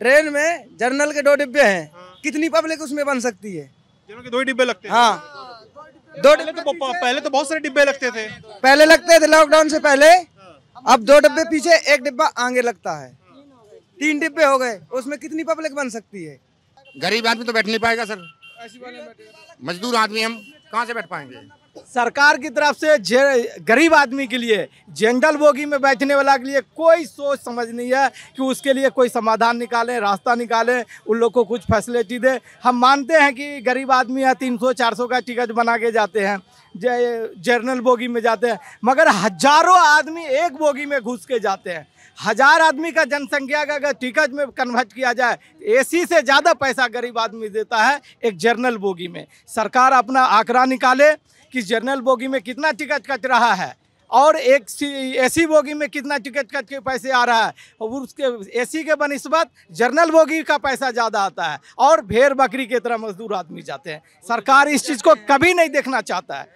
Train में journal के दो डिब्बे हैं हाँ। कितनी पब्लिक उसमें बन सकती है के दो ही डिब्बे लगते हैं हाँ दो डिब्बे तो पहले तो बहुत सारे डिब्बे लगते थे पहले लगते थे लॉकडाउन से पहले हाँ। अब दो डिब्बे पीछे एक डिब्बा आगे लगता है तीन डिब्बे हो गए उसमें कितनी पब्लिक बन सकती है गरीब आदमी तो बैठ नहीं पाएगा सर मजदूर आदमी हम कहाँ से बैठ पाएंगे सरकार की तरफ से गरीब आदमी के लिए जेंडल बोगी में बैठने वाला के लिए कोई सोच समझ नहीं है कि उसके लिए कोई समाधान निकालें रास्ता निकालें उन लोग को कुछ फैसिलिटी दें हम मानते हैं कि गरीब आदमी है तीन सौ चार सौ का टिकट बना के जाते हैं जे जनरल बोगी में जाते हैं मगर हजारों आदमी एक बोगी में घुस के जाते हैं हजार आदमी का जनसंख्या का अगर टिकट में कन्वर्ट किया जाए एसी से ज़्यादा पैसा गरीब आदमी देता है एक जर्नल बोगी में सरकार अपना आंकड़ा निकाले कि जर्नल बोगी में कितना टिकट कट रहा है और एक एसी बोगी में कितना टिकट कट के पैसे आ रहा है और उसके एसी के बनस्बत जर्नल बोगी का पैसा ज़्यादा आता है और भेड़ बकरी की तरह मजदूर आदमी जाते हैं सरकार इस चीज़ को कभी नहीं देखना चाहता है